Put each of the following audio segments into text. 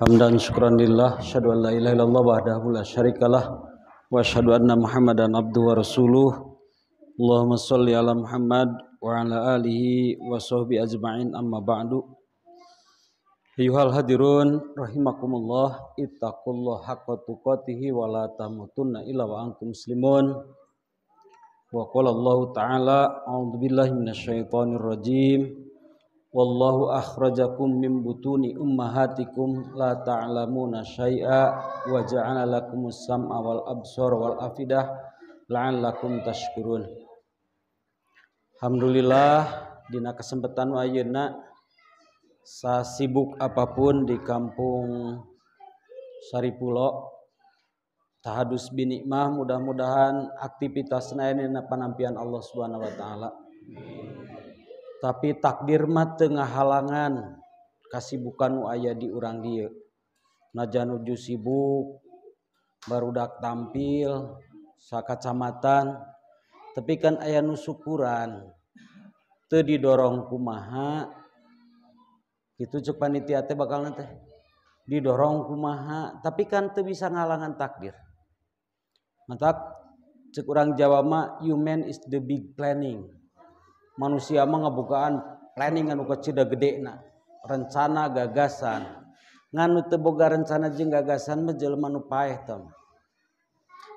hamdan syukran lillah syadu an la ilaha illallah wahdahu la syarikalah wa syadu anna muhammadan abduhu wa rasuluh Allahumma salli ala muhammad wa ala alihi wa sahbi ajma'in amma ba'du Ayuhal hadirun rahimakumullah ittaqullah haqqa tuqatihi wa la tamutunna illa wa antum muslimun wa qala Allah ta'ala a'udzu billahi minasyaitonir rajim siapa wallu ahroku mim butuni Ummahhatiikum la ta'ala mu wa laku musam awal abswalfidah lahanla tasykurun hamdulillah Di kesempatan Wahna saasibuk apapun di kampung Sari pulo tahaus binikmah mudah-mudahan aktivitas nana panampian Allah subhanahu wa ta'ala tapi takdir mata Ten halangan kasih bukan ayah di urang Najan nuju sibuk baru dak tampil Sa kacamatan tapi kan ayah nu syukuran Te didorong kumaha itu cea niti-hati bakal didorong kumaha tapi kan tuh bisa ngaalan takdir mantap sekurang jawama you men is the big planning. manusia mengebukaan planning anu kecil gede na rencana gagasan nganu teboga rencana jeng gagasan menjelma nu paeh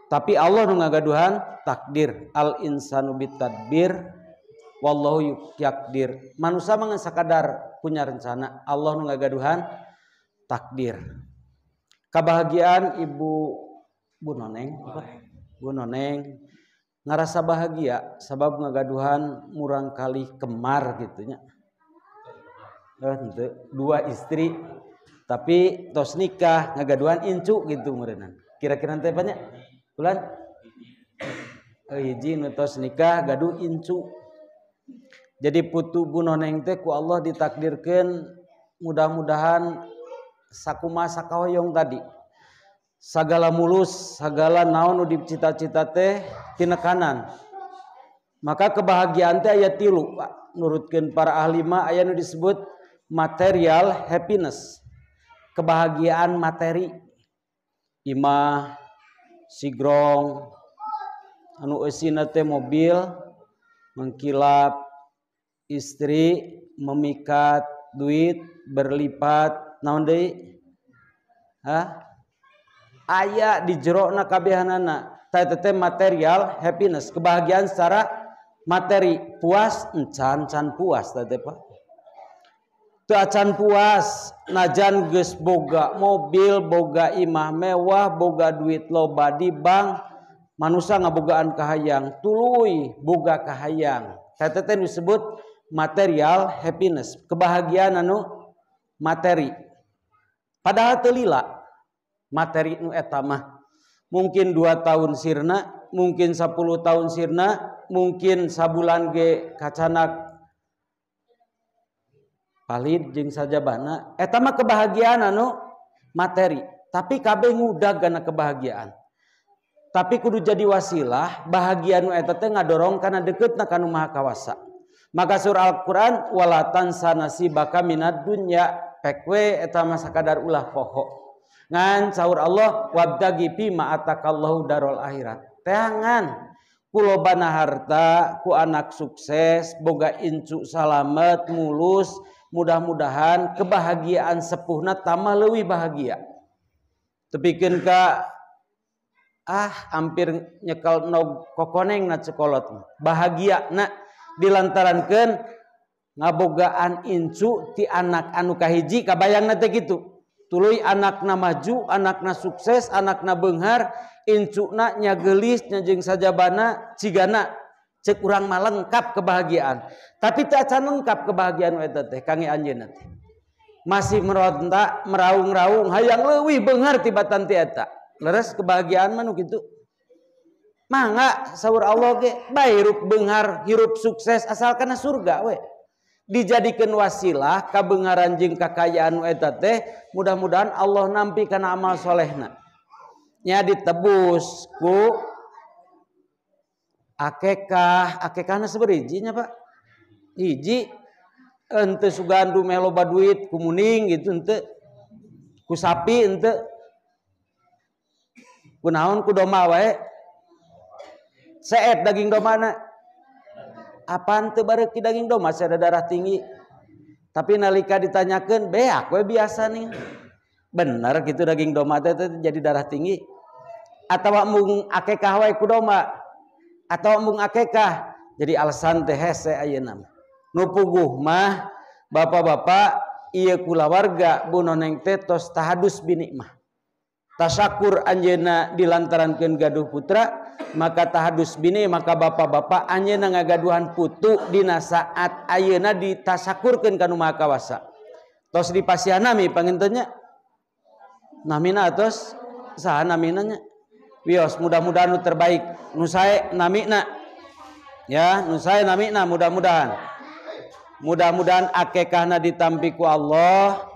tapi Allah nu ngagaduhan takdir al insanu bitadbir wallahu yakdir manusia mangan sakadar punya rencana Allah nu ngagaduhan takdir kebahagiaan ibu Bu Noneng Bu Noneng rasa bahagia sebab ngagaduhan murangkali kemar gitunya eh, dua istri tapi tos nikah ngagaduhan incu gitu mererenan kira-kira tebannya bulanjins eh, nikah gaduh incu jadi putuh gunno nengteku Allah ditakdirkan mudah-mudahan sakkuma sakakayong tadi segala mulus segala naon udip cita cita teh tinekanan maka kebahagiaan teh ayat tilu Pak nurutkan para ahli ma ayat nu disebut material happiness kebahagiaan materi imah sigrong anu esina teh mobil mengkilap istri memikat duit berlipat naon deh hah aya di jerona kebehan anak sayatete material happiness kebahagiaan secara materi puas encan-can puas Pak Tucan puas najanges boga mobil boga imah mewah boga duit lobadi bang manusia ngabogaan kaahaang tulu bogakahahaang sayatete disebut material happiness kebahagiaan materi padahaltella materi nu etmah mungkin 2 tahun sirna mungkin 10 tahun sirna mungkin sa bulann ge kacaak Paliding saja bana etmah kebahagiaanu materi tapi KB mudah gana kebahagiaan tapi kudu jadi wasilah bahagiatete nggak dorong karena deket kan ma kawasa maka sur Alquran walatan sanasi bakaminat dunya pekwe etmah kadardar ulah fohok saur Allahwab airat tangan Pulau bana hartta ku anak sukses boga Incu salamet mulus mudah-mudahan kebahagiaan sepuh na tam maluwi bahagia tepi Ka ah hampir nyekal kokengkolot bahagia dilantarankan ngabogaan incu di anak anuukahiji kabaang gitu anakaknya maju anakaknya sukses anaknya Bengar incu nanya gelis nyajeng saja bana ciganak ce kurang lengkap kebahagiaan tapi tak can lengkap kebahagiaan teh kang anj nanti masih me entak Meraung-raung hayang lewih Bengar Tibettan titaes kebahagiaan mana gitu man Saur Allah Baruk Bengar hirup sukses asal karena surga we dijadikan wasilahkabengaranjing kekayaaneta mudah-mudahan Allah nampi karena amalsholehnahnya ditebusku akekah ake karena seperti iinya Pak iji sugandu melooba duit kumuning gitu ku sapinaun ku domawe se daging ke mana apaantebarki daging doma saya ada darah tinggi tapi nalika ditanyakan beakgue biasa nih benar gitu daging doma jadi darah tinggi atau akekah waikudoma ataubung akekah jadi alanteh aya 6 nupu Gumah bapak-bapak ia kula warga bunuenng tetos taus binik mah tasakur Anjena dilantaran ke gaduh Putra maka tahaus bini maka bapak-bapak Anyena nga gaduhan putukdinasaat Ayeuna ditasakurkan kan rumahkawasa tos dipasi nami pengintunya Namina atas sah nanya bios mudah-mudahanu terbaik nusa ya Nu mudah-mudahan mudah-mudahan ake karena ditambiku Allah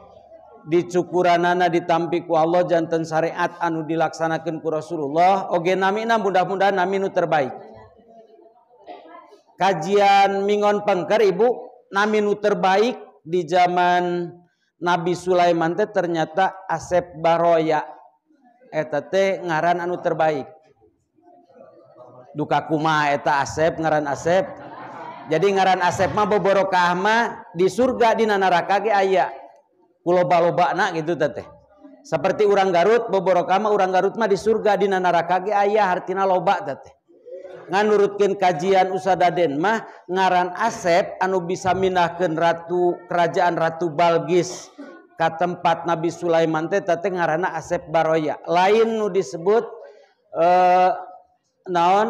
di cukuran nana ditampiku Allah jantan syariat anu dilaksanakan ku Rasulullahogen na mudah-muda minu terbaik kajian Mingonpeker ibu na minu terbaik di zaman Nabi Sulaimante ternyata asep Baroya etT ngaran anu terbaik duka kumaeta asep ngaran asep jadi ngaran asep maboborokahma di surga di Nanarakgge aya loba-lobak Nah gitu tete seperti orang Garut bobboro kamu orang Garutmati di surga Di Nara kaki Ayah Hartina lobaktete ngaurukin kajian usada Denmah ngaran asep anu bisa minahkan Ratu kerajaan Ratu Balgis ke tempat Nabi Sulaimantetete ngaran asep Baroya lain nu disebut eh, naon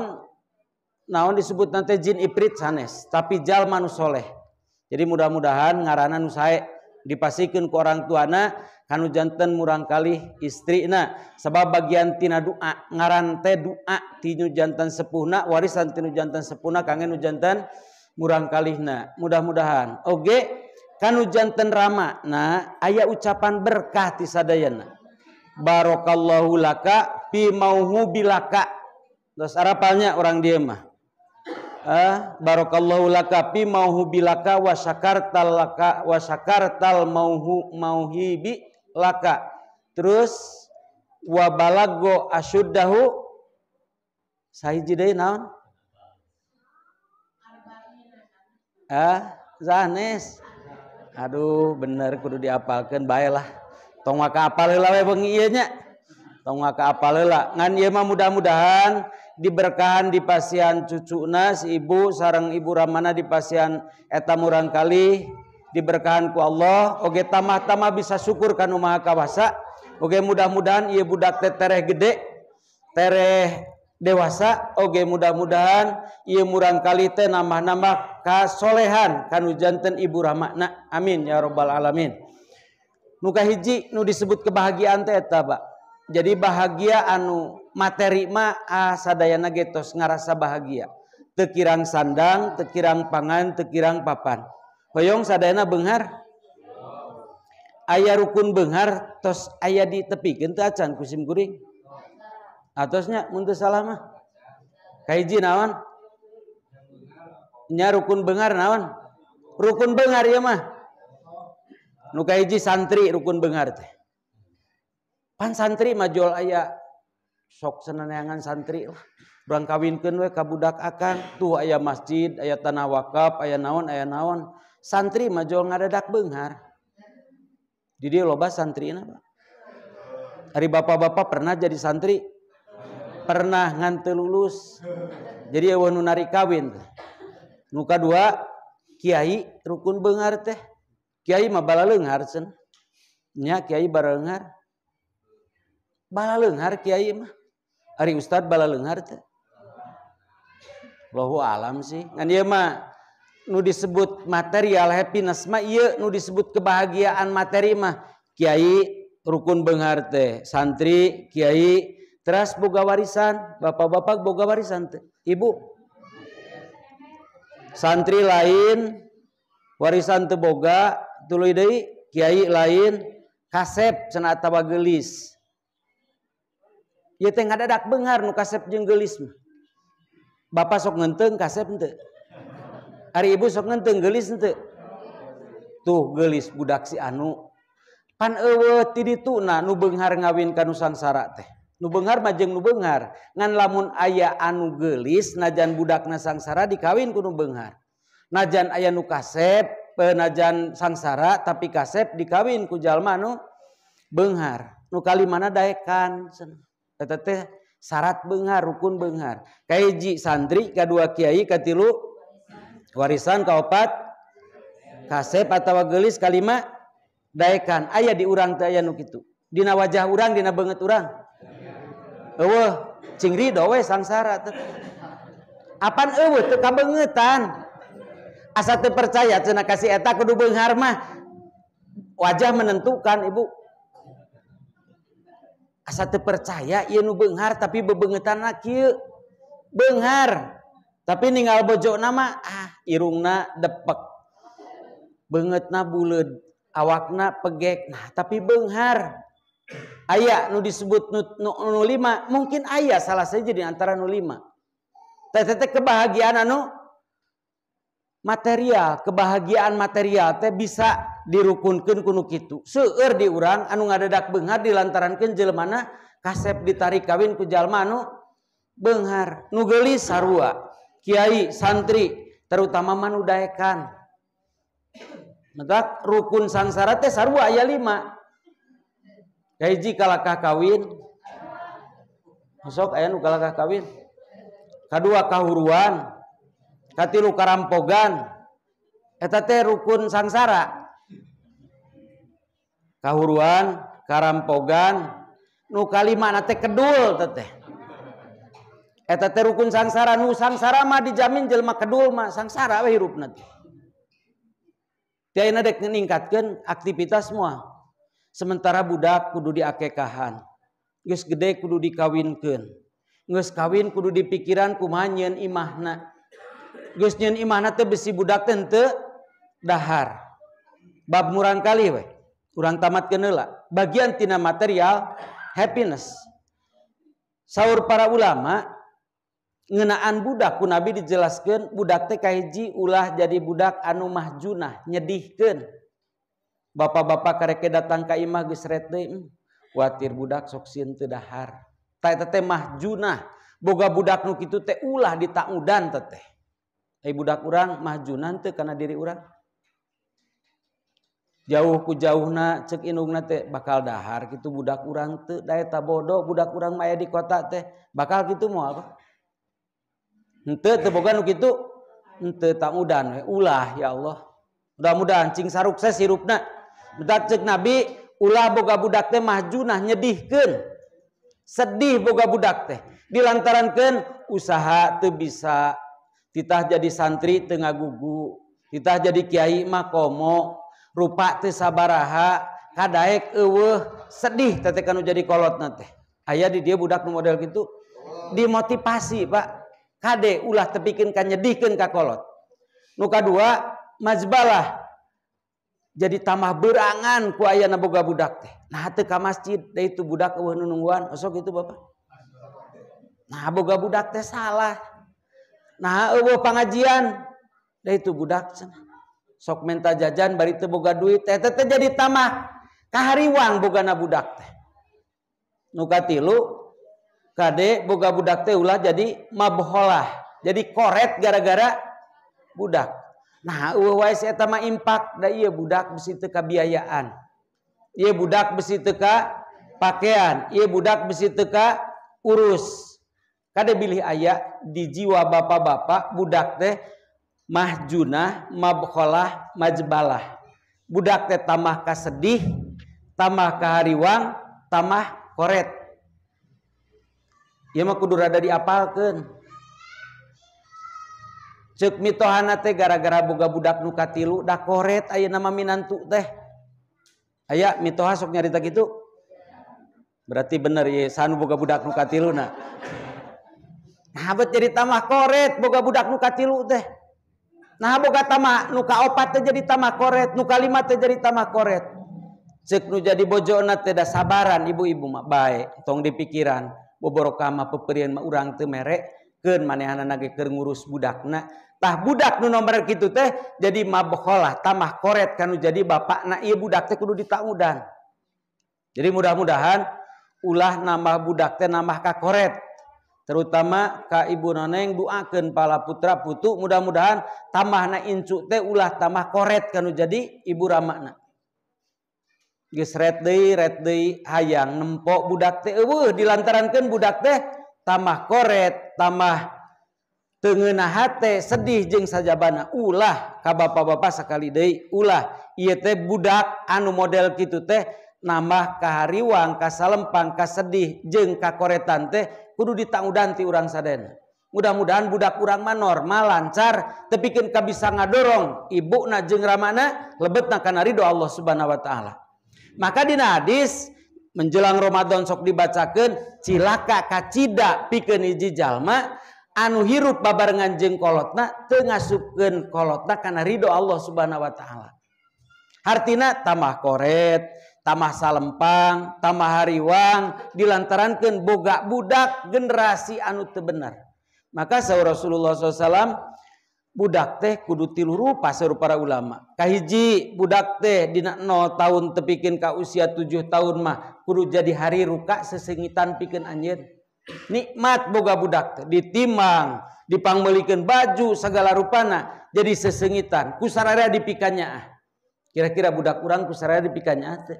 naon disebut nantijinin irit sanes tapijal Manusholeh jadi mudah-mudahan ngaranan saya dipasikan ke orang tuana Han jantan murangkali istri nah sebab bagiantina doa ngarantai duaa tinju jantan sempuna waris santin jantan sempuna kangen hujantan murangkali nah mudah-mudahan Oke kan hujantan rama nah ayaah ucapan berkahtisadaana barokokaallahhululaka pi maumu bilaka sarapannya orang diemah ah, barakallahu laka fi mauhu bilaka wa syakartal laka wa syakartal mauhu mauhibi laka. Terus wa balago asyuddahu sahiji deui naon? Ah, Zanes. Aduh, bener kudu diapalkan baiklah. Tong ka apal we bengi ieu nya. Tong ka apal Ngan ieu mah mudah-mudahan diberkahan di pasien cucu nas ibu sarang ibu Ramana di pasien etamurang kali diberkahan ku Allah oke tamah-tamah bisa syukur kan umah kawasa oke mudah-mudahan ibu budak tereh gede tereh dewasa oke mudah-mudahan ia murang kali teh nambah-nambah kasolehan kanu janten ibu Ramana amin ya robbal alamin muka hiji nu disebut kebahagiaan teh eta jadi bahagia anu materi mah ah sadayana getos ngarasa bahagia tekirang sandang tekirang pangan tekirang papan hoyong sadayana benghar ayah rukun benghar tos ayah di tepi teu acan kusim kuring atosnya muntah salama. Kaiji nawan. nya rukun bengar nawan? rukun benghar ya mah Nukaiji santri rukun benghar teh pan santri majol ayah sok senenangan santri lah urang kawinkeun we kabudak akan. tuh ayah masjid ayat tanah wakaf ayat naon ayat naon santri nggak ada ngadadak benghar di dia loba santri apa Hari bapak-bapak pernah jadi santri pernah ngante lulus jadi ewa nu nari kawin nuka dua kiai rukun benghar teh kiai mah bala sen cenah nya kiai barenghar bala kiai mah Ustad Balgar alam sih disebut material Happy nasma nu disebut kebahagiaan materi mah Kyai rukun pengngarte santri Kyai terus boga warisan bapak-bapak boga warisante ibu santri lain warisanboga tu Kyai lainkhaep cenat gelis Bengar kasep jenggelis Bapak sok ngenteng kasep hari ibu sok enteng gelis tuh gelis budak si anu ngawin kan nu sangara teh nu Bengar majeng nu Bengar nganlamun ayah anu gelis najan budakna sangsara dikawin ku Nu Bengar najan ayah nu kasep penajan eh, sangsara tapi kasep dikawinkujal manau Bengar Nu kali mana day kan seuh tete syarat Bengar rukun Bengar kayak santri kedua Kiai warisanpatis kalimatkan ayaah dirang Di wajah urangna bangetrang apatan as percaya ce kasih etakdu pengharmah wajah menentukan Ibu tinggal satu percayaia nu Bengar tapi bebengetan Bengar tapi meninggal bojok nama ah irungna depeg bangetna bulled awakna pegek nah tapi Benhar ayaah nu disebut 05 mungkin ayaah salah saja diantara 05-tete kebahagiaanu material kebahagiaan material teh bisa dirukun kekitu seueur diuran anu dedak Bengar di lantaran Kenjl mana kasep ditarik kawin Pujal Manuk Benhar nugelis Sarwa Kyai santri terutama manudakan rukun sangsara aya 5 kawin masuk aya kawin kedua kahuruan lukaram pogan rukun sanssara kahuruan karam pogan nukali mana teh dul rukun sanssaranmu sangsara mah dijamin jelma kedularaingkatkan aktivitas semua sementara budak kudu diake kahan guys gede kudu dikawinken kawin kudu dippiikin ku manyyin Imakna si bab murangkali kurang tamat kenela bagiantina material happiness sahur para ulama ngenaan budakku nabi dijelaskan budakji ulah jadi budak anumahjunah nyaedihkan bapak-bapak kareke datang ke watir budakmahju boga-budak Nuki itu ulah diu dan budak kurangrang maju nanti karena diri orangrang jauhku jauh na cek in bakalhar gitu budak orang bodoh budak kurangmaya di kota teh bakal gitu mau apa gitu ya Allah mudah-muda anjing sa sinadak cek nabi ulah bo-budak teh maju nah nyaedihkan sedih boga-budak teh dilantarankan usaha tuh bisa kita jadi santri tengah gugu kita jadi kiai mah komo rupa teh sabaraha kadaek eueuh sedih teteh kanu jadi kolot nanti aya di dia budak nu model gitu dimotivasi pak kade ulah tepikin kan nyedihkeun ka kolot nu kadua mazbalah jadi tambah berangan ku ayana boga budak teh nah teu ka masjid deui itu budak eueuh nungguan osok itu bapak nah boga budak teh salah Nah pengajian itu budak sokment jajan itubuka duit jadi taah kehariwan bukan budak teh nuga tilu Kdek boga-budak tehula jadi maboholah jadi koret gara-gara budak nah budak besi teka biayaan ia budak besi teka pakaian ia budak besi teka urus ya pilih ayaah di jiwa bapak-bapak budak tehmahjuna makholah majbalah budak teh tamahkah sedih tamah kehariwang tamah koret ya mauku berada dipalkan Hai cek mitohana gara-gara buga budak lka tiludah koret ayaah nama Minanttuk teh aya mitohasoknyarita gitu berarti bener ya sanu buka-budak lka tilu nah ce tamah boga budak nuuka tilu teh nahmuka opat jadi tamahkalima tauh jadi bojonadasabaran ibu-ibu mak baik tong dipikin boborokama peperian maurang te merek ke maneh nagik tergurus budaktah budak nu nomor gitu teh jadi mabokolah tamah koret kan jadi ba na ia budak di tak jadi mudah-mudahan ulah nambah budak dan namahkah koret utama Ka ibu noneng doken pala putra putuk mudah-mudahan tamah na incu ulah tamah koret kan jadi ibu ramaknaang nempok budak dilantarankan budak teh tamah koret tamah tengena sedih jeng saja bana ulah Ka bapak-bapak sekali De ulah budak anu model gitu teh nambah kahari Wa angka Salmpangngka sedih jengka koretan teh kudu ditang Danti urang Saden mudah-mudahan budak kurang man normama lancar tepiken ka bisa ngadorong ibu najeng Ramana lebet na karena Riho Allah subhanahu wa ta'ala maka Di hadis menjelang Romadhon sok dibacakan cilaka kacita piken iji Jalma anu hirup babarnganjeng kolotna Ten suken kolotak karena ridho Allah subhanahu wa ta'ala Hartina tambah koretan salempang Tambahhariwang dilantarankan boga budak generasi annut terbenar maka Rasulullah SAWm budak teh kudu tilu rupa serup para ulamakahhiji budak teh Dinak no tahun tepikin Ka usia 7 tahun mah kudu jadi hari rukak sesengitan pikin anjir nikmat boga- budak teh ditimmbang dipangboken baju segalarupana jadi sesengitan kusarraya dipikannya ah kira-kira budak kurang ku dipikannya ah teh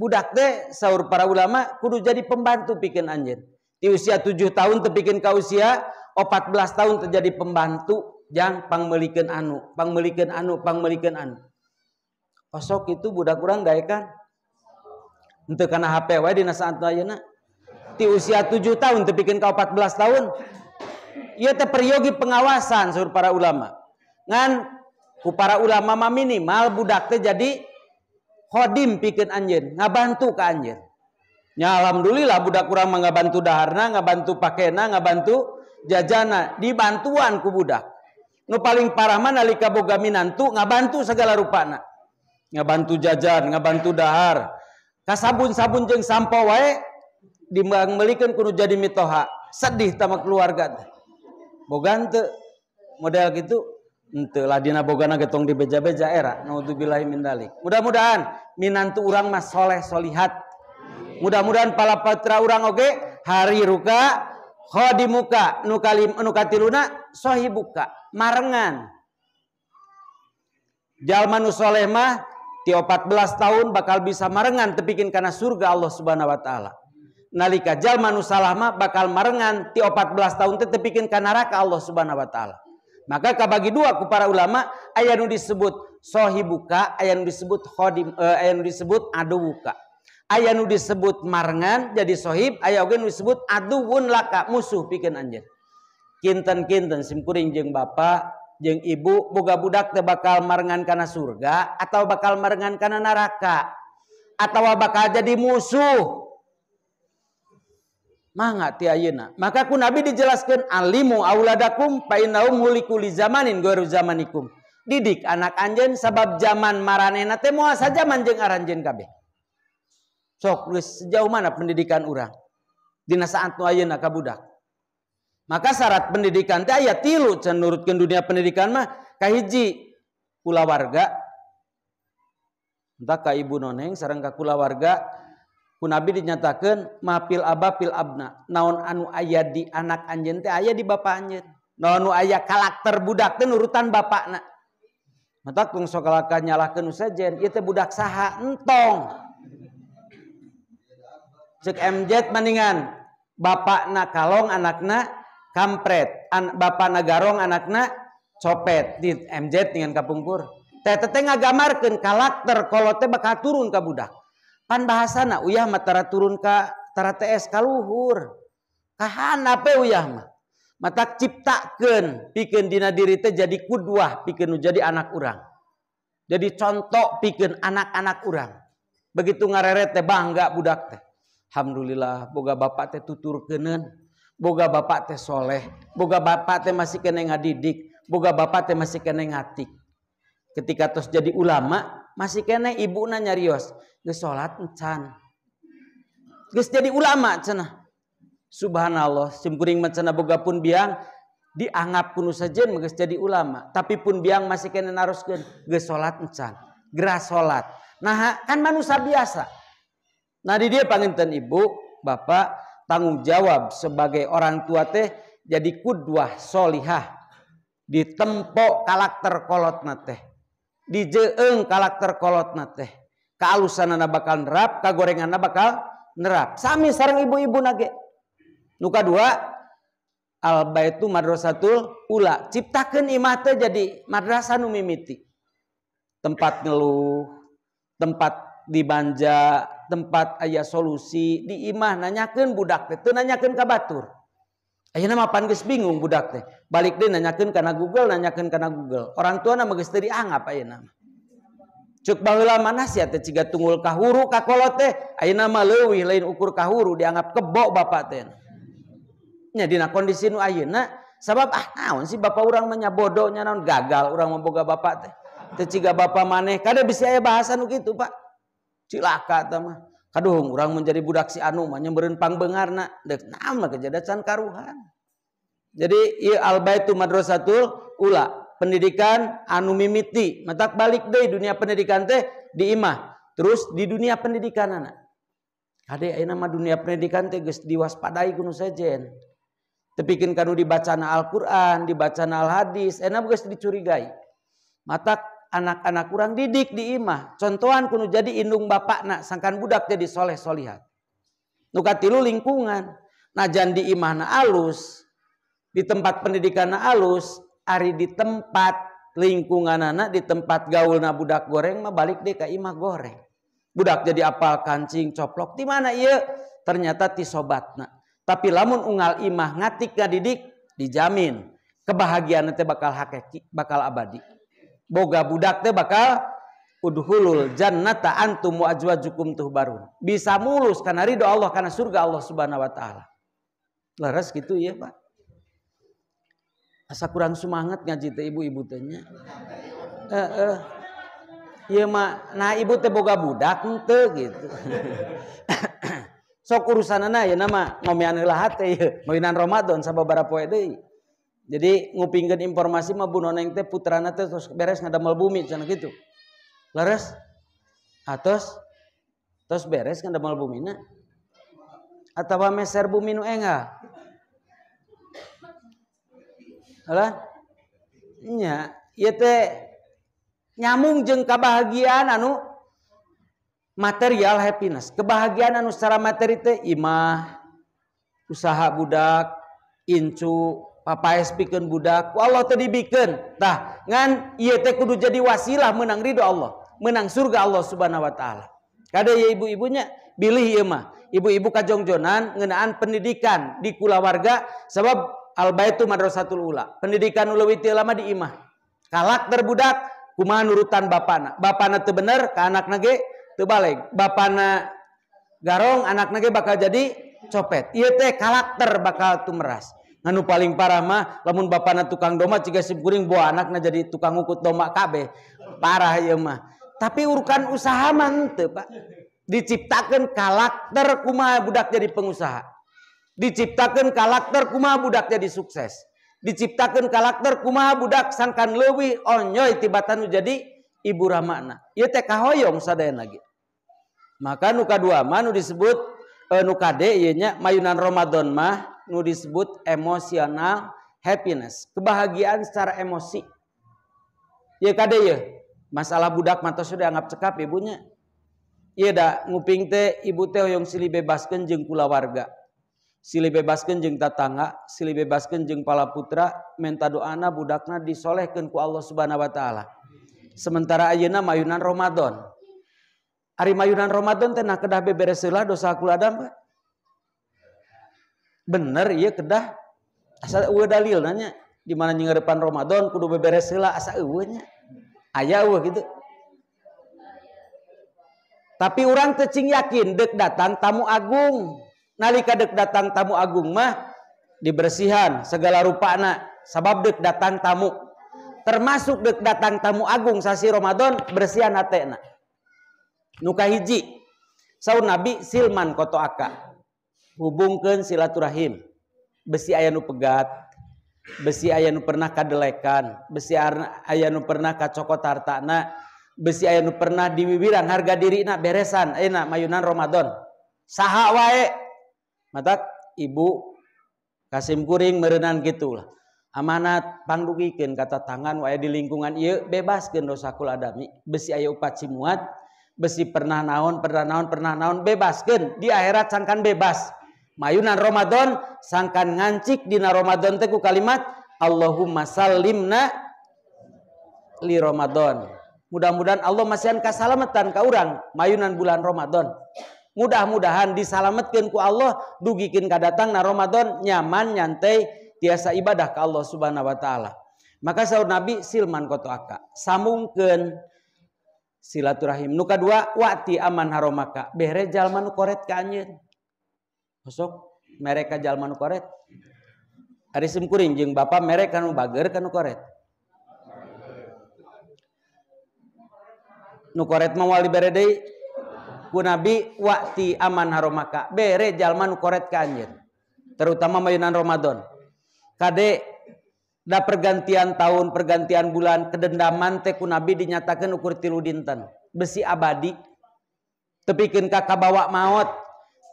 budak teh sahur para ulama kudu jadi pembantu bikin anjir di usia 7 tahun tepikin kau usia 14 tahun terjadi pembantu yang pangmelikan anu pangmelikan anu pangmelikan anu kosok itu budak kurang gaya kan untuk karena HP wae di saat ayeuna di usia 7 tahun tepikin ka 14 tahun ia teh pengawasan sur para ulama ngan ku para ulama mah minimal budak teh jadi khodim pikeun anjeun ngabantu ke anjir. nya alhamdulillah budak kurang mah ngabantu daharna ngabantu pakena ngabantu jajana dibantuan ku budak nu paling parah mah nalika boga minantu ngabantu segala bantu ngabantu jajan ngabantu dahar kasabun-sabun jeung sampo wae dimeulikeun kudu jadi mitoha sedih sama keluarga boga teu model gitu lah dina bogana getong di beja-beja era. Naudzubillahi min dalik. Mudah-mudahan minantu urang mas soleh solihat. Mudah-mudahan palapatra urang oge hari ruka khodimuka nu kalim nu katiluna sohibuka marengan. Jalma nu soleh mah ti 14 tahun bakal bisa marengan tepikin karena surga Allah Subhanahu wa taala. Nalika jalma nu salah mah bakal marengan ti 14 tahun teh karena kana neraka Allah Subhanahu wa taala. Maka kabagi dua ku para ulama aya nu disebut sohibuka, aya nu disebut khodim, uh, eh, aya nu disebut aduwuka. Aya nu disebut marngan jadi sohib, aya nu disebut aduwun laka musuh bikin anjir Kinten-kinten simkuring jeng bapa jeng ibu boga budak teh bakal karena surga atau bakal marengan karena neraka atau bakal jadi musuh manga ti ayeuna maka ku nabi dijelaskan alimu auladakum painau mulikuli zamanin goru zamanikum didik anak anjen sabab zaman maranena teh moal sajaman jeung aranjen kabeh sok sejauh mana pendidikan urang dina saat nu ayeuna kabudak maka syarat pendidikan teh aya tilu can nurutkeun dunia pendidikan mah kahiji kulawarga entah ka ibu noneng sareng ka kulawarga nabi dinyatakan mafil Abpil Abna naon anu ayah di anak Anjenente ayah di bapaknya nonu ayaah karakter budakken urutan Bapaknaung sonyalah saja kita budak sahtongJ mandingan Bapak Na kalong anakaknya kampret anak Bapak Nagarong anakna coppet di MJt dengan kapungkur teh tete ngagaarkan karakterkolote bakal turun Ka budak pan bahasana uyah mata tara turun ka tara TS kaluhur kahana pe uyah mah mata ciptakan, pikeun dina diri te jadi kudwah pikeun jadi anak urang jadi contoh pikeun anak-anak urang begitu ngareret teh bangga budak te, alhamdulillah boga bapak te tutur kenen boga bapak te soleh boga bapak te masih kena ngadidik boga bapak te masih kena ngatik ketika terus jadi ulama masih kena ibu nanya rios Gus sholat encan Gus jadi ulama cenah subhanallah Simkuring mencana boga pun biang dianggap kuno saja mengges jadi ulama tapi pun biang masih kena naruskan. Gus sholat encan geras sholat. nah kan manusia biasa nah di dia panginten ibu bapak tanggung jawab sebagai orang tua teh jadi kudwah solihah ditempo karakter kolot nate dijeeng karakter kolot nate kaalusanana bakal nerap kagorengan bakal nerap sami sarang ibu-ibu nage nuka dua al madrasatul ula ciptakan imate jadi madrasah nu mimiti tempat ngeluh tempat dibanja tempat ayah solusi di imah nanyakan budak teh teu kabatur. ka batur ayeuna bingung budak teh balik deh nanyakan karena Google nanyakan karena Google orang tua nama geus teu dianggap nama. Cuk baheula mana sih teh ciga tunggul kahuru kakolo teh ayeuna mah lain ukur kahuru dianggap kebok bapak teh. Nya dina kondisi nu ayeuna sebab ah naon sih bapak orang mah nya bodohnya naon gagal orang memboga bapak teh. Teh bapak maneh kada bisa ayah bahasa nu kitu Pak. Cilaka tamah. mah. Kaduh urang menjadi budak si anu mah nyemeureun pangbeungarna deuk naon mah kejadian karuhan. Jadi ieu albaitu madrasatul ula pendidikan anu mimiti matak balik deh dunia pendidikan teh di imah terus di dunia pendidikan anak ada yang eh, nama dunia pendidikan teh gus diwaspadai kuno sejen tepikin kanu dibaca dibacana Al-Qur'an dibacana Al-Hadis enak eh, gus dicurigai matak anak-anak kurang didik di imah contohan kuno jadi indung bapak nak sangkan budak jadi soleh solihat nuka tilu lingkungan najan jadi imah na alus di tempat pendidikan na alus Ari di tempat lingkungan anak di tempat gaul na budak goreng mah balik deh ke imah goreng budak jadi apal kancing coplok di mana iya ternyata ti sobatna tapi lamun ungal imah ngatik didik dijamin kebahagiaan teh bakal hakiki bakal abadi boga budak teh bakal udhulul jannata antum wa ajwajukum tuh barun bisa mulus karena ridho Allah karena surga Allah subhanahu wa taala laras gitu ya pak asa kurang semangat ngaji teh ibu-ibu tehnya eh eh ya mak nah ibu teh boga budak ente gitu sok urusan anak ya nama ngomean lahat teh ya mainan Ramadan sababaraha poe jadi ngupingkan informasi mah bu noneng teh putrana teh terus beres ada bumi cenah gitu leres atos ah, terus beres ngadamel bumina atau meser bumi nu enggak yet nyamung jengka bahagiaan anu material happiness kebahagiaan ustara materite Imah usaha budak incu papa bikin budak walau tadi bikintahngan kudu jadi wasilah menang Ridho Allah menang surga Allah Subhanahu wa ta'ala ada ibu-ibunya Billy Imah ibu-ibu kajngjoan ngenaan pendidikan di kula warga sebab al baitu madrasatul ula. Pendidikan ulawiti lama di imah. Kalak terbudak kumaha nurutan bapana. Bapana teu bener ka anak nage teu baleg. Bapana garong anak nage bakal jadi copet. Ieu teh karakter bakal tumeras. Nganu paling parah mah lamun bapana tukang doma ciga simkuring buah anakna jadi tukang ngukut doma kabeh. Parah ieu mah. Tapi urukan usaha mah henteu, Pak. Diciptakan karakter kumaha budak jadi pengusaha diciptakan karakter kuma jadi sukses. diciptakan karakter kumaha budak sangkan lewi onyoy tibatan jadi ibu ramana ieu teh kahoyong sadayana lagi maka nuka dua mah nu disebut uh, e, nuka de ianya mayunan Ramadan mah nu disebut emosional happiness kebahagiaan secara emosi ieu kade ya masalah budak mah sudah anggap cekap ibunya ieu dak nguping teh ibu teh hoyong sili bebaskan jengkula warga. Sili bebaskan jeng tatangga sili bebaskan jeng pala putra menta doana budakna disolehkan ku Allah subhanahu wa ta'ala sementara ayena mayunan Ramadan hari mayunan Ramadan tenah kedah beberesilah dosa kula adam bener iya kedah Asal uwe dalil nanya Dimana mana depan Ramadan kudu beberesilah asal asa eueuh nya aya uwe gitu tapi orang tecing yakin dek datang tamu agung nalika dek datang tamu agung mah dibersihan segala rupa anak sabab dek datang tamu termasuk dek datang tamu agung sasi Ramadan bersihan anak nuka hiji saun nabi silman koto aka hubungkan silaturahim besi ayanu pegat besi ayanu pernah kadelekan besi ayanu pernah kacokot hartana besi ayanu pernah diwibiran harga diri nak beresan enak mayunan Ramadan saha wae mata ibu Kasim kuring merenan gitulah amanat pangdukikin kata tangan waya di lingkungan bebas iya, bebaskan dosakul adami besi ayo upat simuat besi pernah naon pernah naon pernah naon bebas gen di akhirat sangkan bebas mayunan Ramadan sangkan ngancik dina Ramadan teku kalimat Allahumma salimna li Ramadan mudah-mudahan Allah masihan kasalamatan ka urang mayunan bulan Ramadan mudah-mudahan disalametkan ku Allah dugikin kadatang na Ramadan nyaman nyantai tiasa ibadah ke Allah subhanahu wa ta'ala maka sahur Nabi silman koto aka samungken silaturahim nuka dua wati aman haromaka bere jalman koret besok mereka jalman koret hari simkuring jeng bapak mereka anu nu bager kanu koret nu koret mawali bere deui nabi waktuti aman haromakak bere jalan koret Kan terutama mainan Romadn Kadek nda pergantian tahun pergantian bulan kedendaman Teku nabi dinyatakan ukurti ludinnten besi abadi tebikin kakak bawa maut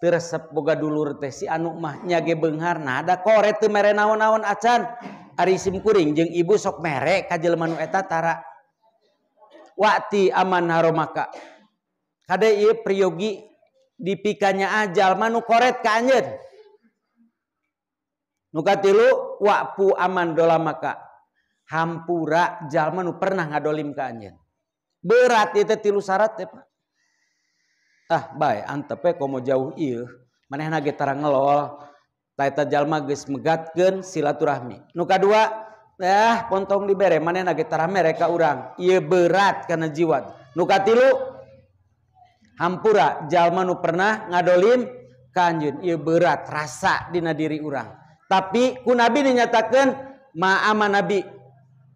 tersep boga dulu Te Anukmahnya gehar ada kor nawan acansimkuring ibu sok mereketa Wati aman haromakak Kada iya priyogi dipikanya ajal manu koret ka anjeun. Nu wakpu aman dola maka hampura jalma nu pernah ngadolim ka Berat itu tilu syarat ya Pak. Ah, baik, antep e komo jauh mana yang ge tarang ngelol. Taita jalma geus megatkeun silaturahmi. nuka dua eh ah, pontong dibere yang ge tarang mereka urang. iya berat karena jiwa. Nuka tilu ampurajalmanu pernah ngadolim Kanjun berat rasa didiri urang tapi ku nabi dinyatakan maama nabi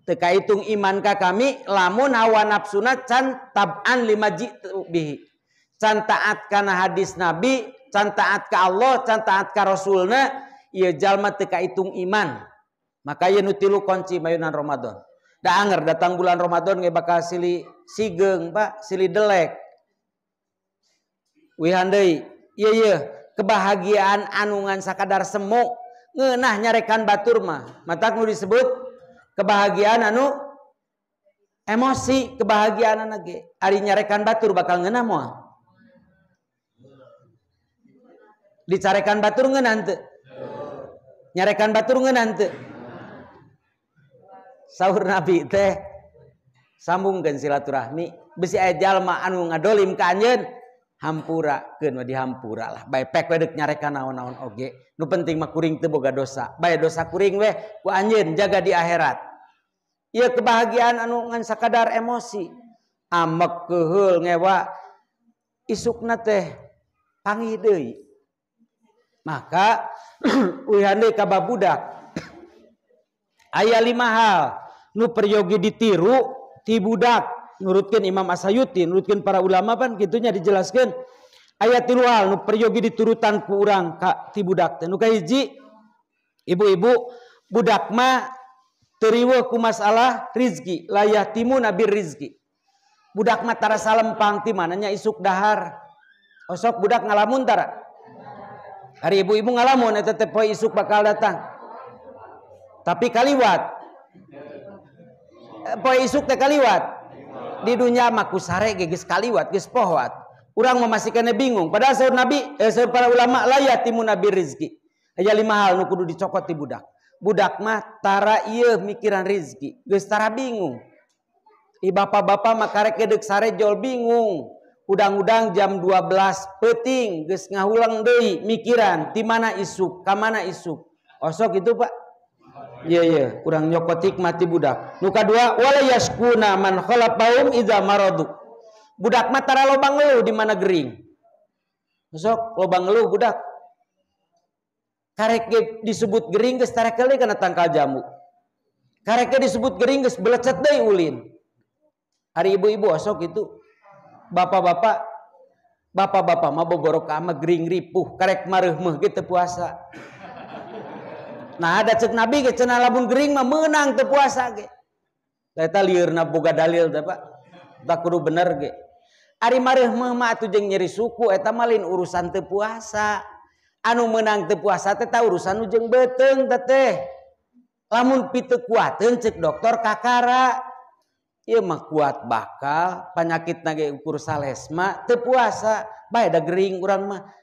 teka itung imankah kami lamun hawa nafsuna can taban 5 cantaat karena hadis nabi cantaat ka Allah cantaat karo rasulna iajallma teka itung iman maka yutil luci mayan Romadhon Dager datang bulan Romadn nge bakal sili sigengbak siih delek kebahagiaan anungan sa kadardar semmu ngennah nyarekan batturmah matamu disebut kebahagiaan anu emosi kebahagiaan lagi Ali nyarekan batur bakal ngenang dicarekan batuungan nanti nyarekan baturuungan nanti sahur nabi teh sambung silaturah nih besilma anu ngalim kanyen ampura dihampurlah baik nyarekan na-on penting dosa dosa kuring we gua anjin jaga di airat ia kebahagiaan anuungansa kadardar emosi awa isuk teh maka ka budak aya lima hal nuperyogi di tiu tibudak menurutkin Imam A Sayyudin menurutkin para ulamapan gitunya dijelaskan ayatmuyogi diturutanku Kak ibu-ibu budakma terwo masalah Rizki layah Timu Nabi Rizki budakmatara Salmpangti mananya isuk dahar ossok budak ngalamuntara hari ibu-ibu ngalammun is bakal datang tapi kaliwat eh, isuk ke kaliwat dunya maku sare sekaliwat guyst kurang memaskannya bingung pada ser nabi eh, para ulama la ya timu Nabi Rizki lima haldu dicokot didak budak Matara mikiran rezki guystara bingung bapak-bapak makarekeddek sare Jol bingung udang-udang jam 12 peting guys ngawulang De mikiran di mana isuk ke mana isuk Ossok itu Pak iya iya kurang nyokot hikmati budak Nuka dua wala yaskuna man khalaqahum idza maradu budak mah tara loba di mana gering sok lobang lu budak karek disebut gering geus tarek keuli kana tangkal jamu karek disebut gering geus belecet deui ulin hari ibu-ibu asok itu bapak-bapak bapak-bapak mah bogorok ama gering ripuh karek mareuh meh puasa ada cek nabi cena la Gering menang tepuasata li na dalil bener geng nyeri suku malin urusan tepuasa anu menang tepuasa Teta urusan ujung betengtete lamun pi kuat cek dokter kakaramah kuat bakal panyakit nage ukur sal lesma tepuasa bay da Gering uran mah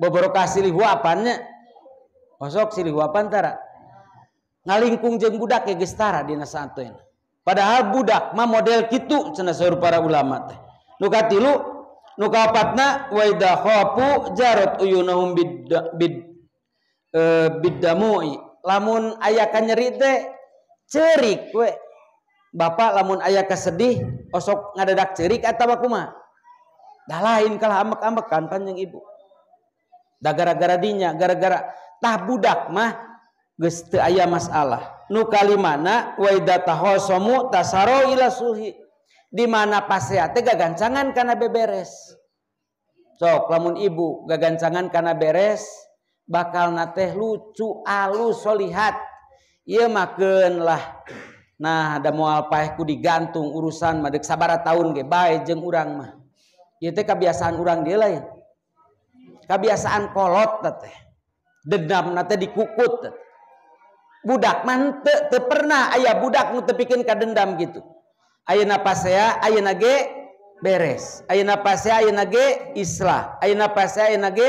beberapa silih huapannya osok silih huapan tara ngalingkung jeng budak ya gestara dina santuin padahal budak mah model gitu cina para ulama teh nuka tilu nuka waida khopu jarot uyunahum bid, bid e, bidamui lamun ayakan nyeri teh cerik we bapak lamun ayah kesedih osok ngadadak cerik atau mah dah lain kalah ambek-ambekan panjang ibu gara-gara dinya gara-garatahbudak mah geste aya masalah Nu kali mana wa suhi di mana pase ga gancangan karena beberes sok lamun ibu gak gancangan karena beres bakal na lucu alussholihat ia makanlah Nah ada muaalpaku digantung urusan Madek sabara tahun ge baik jeng urang mah itu kebiasaan orangrang di lain kebiasaan kolot teh dendam nate dikukut tete. budak mante te pernah ayah budak nu bikin gitu ayah napas saya ayah nage beres ayah napas saya ayah nage islah ayah napas saya ayah nage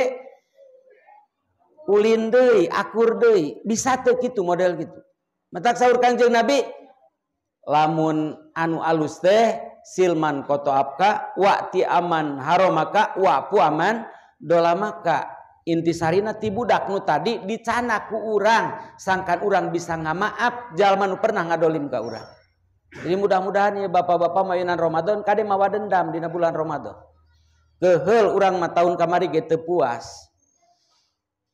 ulin deui akur deui bisa tuh gitu model gitu Metak sahur kanjeng nabi lamun anu alus teh silman koto apka wakti aman haromaka wapu aman. Ka intis hariina tibudakmu tadi dicannaku rang sangkan rang bisa ngamaaf jalanu pernah ngadolim ke orangang ini mudah-mudahannya bapak-bapak mainunan Romadhon ka mawa dendam Dina bulan Romadn kehel orang matahun kamari tepuas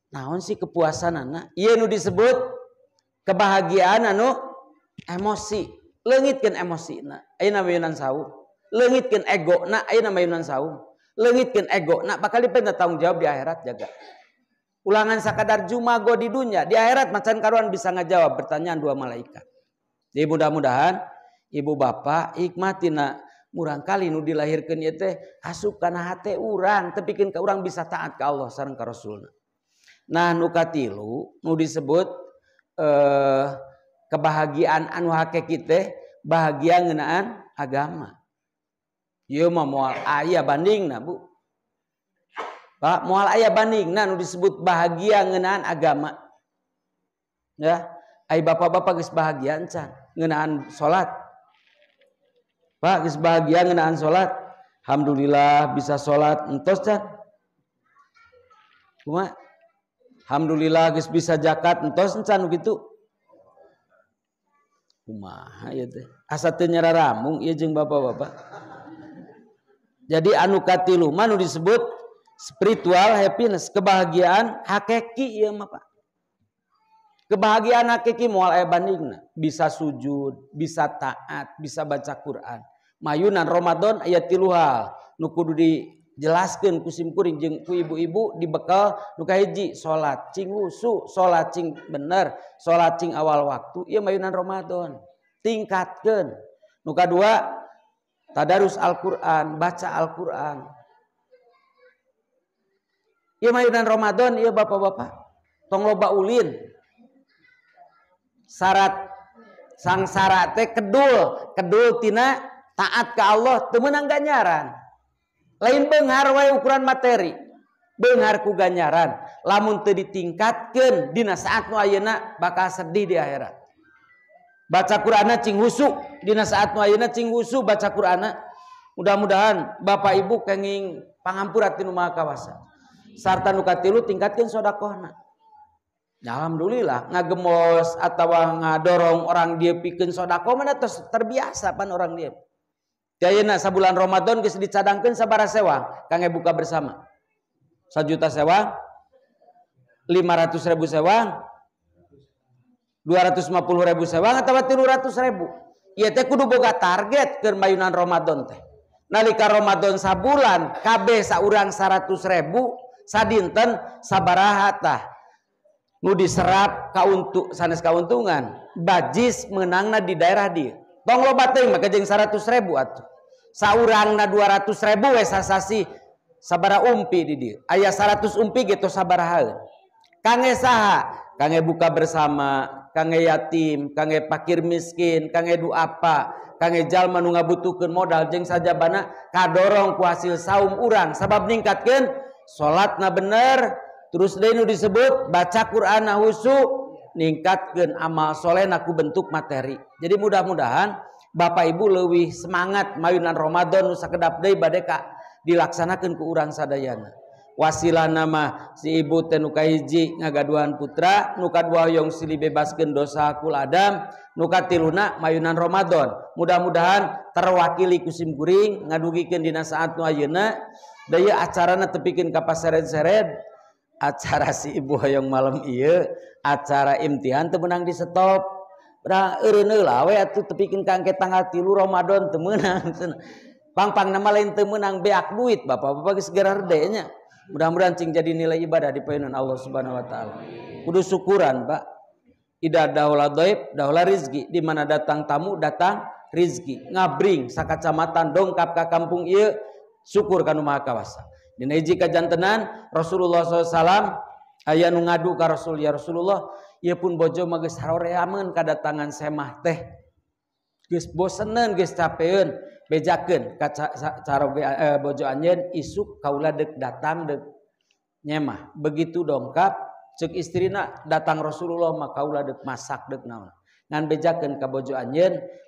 tahun sih kepuasanan Yenu disebut kebahagiaan no emosi legitkin emosian legit egoan sau legitkin ego Pakkalipende tagung jawab di airat jaga ulangan seadadar jumago di dunia di airat macacan karuan bisa ngajawab bert pertanyaan dua malaikat jadi mudah-mudahan Ibu bapak Hikmatina murangkalinu dilahirkan asukan tepikin kau orang bisa ta Allah sang Raul nah nukatilu mau disebut eh, kebahagiaan anuhake kitaih bahagia ngenaan agama al ayaah banding Pak mual ayah bandingnan disebut bahagia ngenaan agama ya bapak-bapakis bahagia ngenaan salat Pakis bahagia ngenaan salat hamdulillah bisa salat entoshamdulillah guys bisa jakat entoscan asnyarah ramungng bapak-bapak jadi anuka tilu Manu disebut spiritual happiness kebahagiaan hakkiya kebahagiaan hakki muaalbaning bisa sujud bisa taat bisa baca Quran mayunan Romadn ayat tilu hal nuku dijelaskan kusimkuringng ku ibu-ibu dibekal luka hijji salatsu sala bener salat awal waktu ia mayunan Romadn tingkatkan lmuka 2 tadarus Al-Quran, baca Al-Quran. Ya mayunan Ramadan, iya bapak-bapak. Tong loba ulin. Syarat sang teh kedul, kedul tina taat ke Allah, temenang ganyaran. Lain benghar wae ukuran materi. Benghar ku ganyaran. Lamun teu ditingkatkeun dina saat nu ayeuna bakal sedih di akhirat. baca Quran baca Quran mudah-mudahan Bapak Ibukengingpanggamurakawasa sarta nukatilu tingkatinshoda Alhamdulillahmos atau ngadorong orang dia pikirshoda atau terbiasa orang bulan Romadn didicaangkan sewa buka bersama satu juta sewa 500.000 sewa 250 ribu sewangan atau 300 ribu. Iya teh kudu boga target ke mayunan Ramadan teh. Nalika Ramadan sabulan KB saurang 100 ribu sadinten sabaraha tah. Nu diserap kauntuk sanes kauntungan. Bajis menangna di daerah dia. Tong lo bateng maka jeng 100 ribu atuh. Saurangna 200 ribu we sasasi sabara umpi di dia. Ayah 100 umpi gitu sabaraha. Kange saha, kange buka bersama, yatim kang pakir miskin kang edu apa kangjalmanunga butuhkan modal jeng saja bana kak dorong kuasil saum urang sabab ningkatkan salat na bener terus Denu disebut baca Quran ussuk ningkatkan amal solen aku bentuk materi jadi mudah-mudahan Bapak Ibu Lewih semangat mayunan Romadn sekedapda ibadeka dilaksanakan kerang saddayana wasilah nama si ibu Tenuka hijji ngagauhan putra nuukayong si dibebaskan dosakula Adam nuuka lunauna mayunan Romadn mudah-mudahan terwakili kusimkuring ngaduugikendina saat mayuna Daya acaranya tepikin kapal seret-seret acara si Ibu hayyong malam iye acara imtihan temenang di stopwe atau tepikin kake tangan tilu Romadhon temenang Pampang nama lain temenang beak kuit bapak-bapak segera denya mudah-mudahan cing jadi nilai ibadah di payunan Allah Subhanahu wa taala kudu syukuran Pak ida daula doib daula rizki di mana datang tamu datang rizki ngabring sakacamatan dongkap ka kampung iya syukur kanu maha kawasa dina hiji kajantenan Rasulullah SAW ayah nungadu ke ka Rasul ya Rasulullah ieu pun bojo magis geus haroreameun kadatangan semah teh Gis boseneun gis capeun bejaken kaca eh, bojo an isuk Kaula de datang the nyamah begitu dongkap cek istri datang Rasulullah makalah dek masak dejaken kebojo an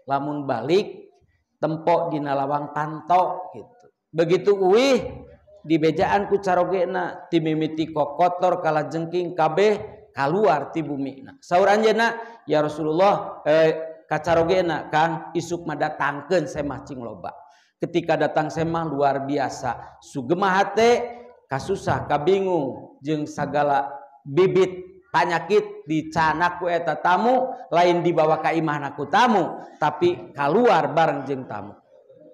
lamun balik tempok di lawang tantau gitu begitu uhih dijakanku caragena timimiiti kok kotor kalah jengking kabeh kal arti bumi sauak ya Rasulullah untuk eh, kacarogena Kang isuk madatangkeun semah cing loba ketika datang semah luar biasa sugema hate kasusah kabingung jeng segala bibit panyakit di canak eta tamu lain dibawa ka imahna ku tamu tapi keluar bareng jeng tamu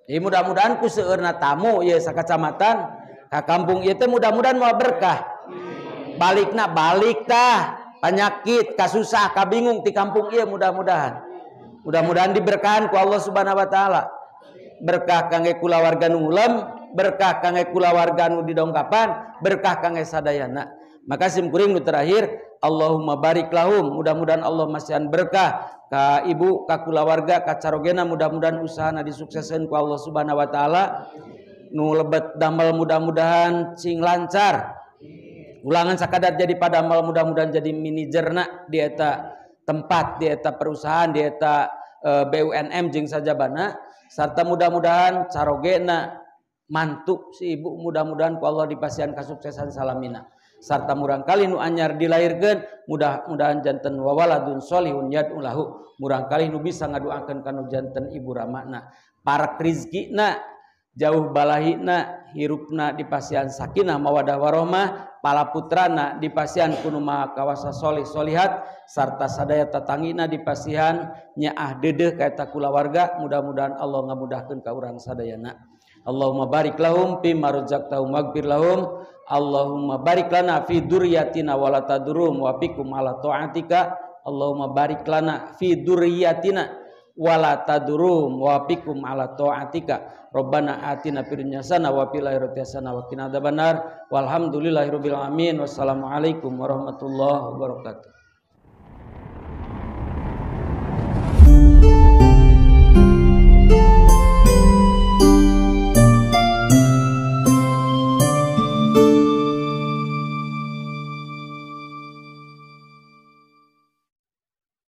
jadi mudah-mudahan ku seueurna tamu ya sakacamatan ka kampung itu mudah-mudahan mau berkah balikna balik tah penyakit kasusah kabingung di kampung iya mudah-mudahan mudah-mudahan diberkahan ku Allah subhanahu wa ta'ala berkah kangge kula warga nu berkah kangge kula warga nu didongkapan berkah kangge sadayana maka simkuring nu terakhir Allahumma barik lahum mudah-mudahan Allah masihan berkah ka ibu ka kula warga ka carogena mudah-mudahan usahana nadi ku Allah subhanahu wa ta'ala nu lebet damal mudah-mudahan cing lancar ulangan sakadat jadi padamal mudah-mudahan jadi mini jernak dieta tempat dieta perusahaan dieta e, BUNM Jing saja bana serta mudah-mudahan caroogenna mantuk si ibuk mudah-mudahan kalau Allah dip pasian kasuksesan salamina serta murangkalinu anyar di lair gen mudah-mudahan jantan wawala adunlinyau murangkali nu bisaduakan kamu jantan Ibu Ramakna Parkriz gina jauh balahina hirupna diasiian Sakinah mawa Dawa Roma dan putranak dipasiian kumakawasa Solehsholihat sarta sadayaangin dipasiian nya ah dede kata kula warga mudah-mudahan Allah ngaudahkan ke Sadayana Allah mebarik laummpi tahu magbirlaum Allahum mebariklanna fiduryatina walatarum wapitika Allah mebariklanna fiduryatina kita wala tadurum wa bikum ala taatika rabbana atina fid dunya hasanah wa fil akhirati hasanah wa qina adzabannar walhamdulillahirabbil alamin wassalamualaikum warahmatullahi wabarakatuh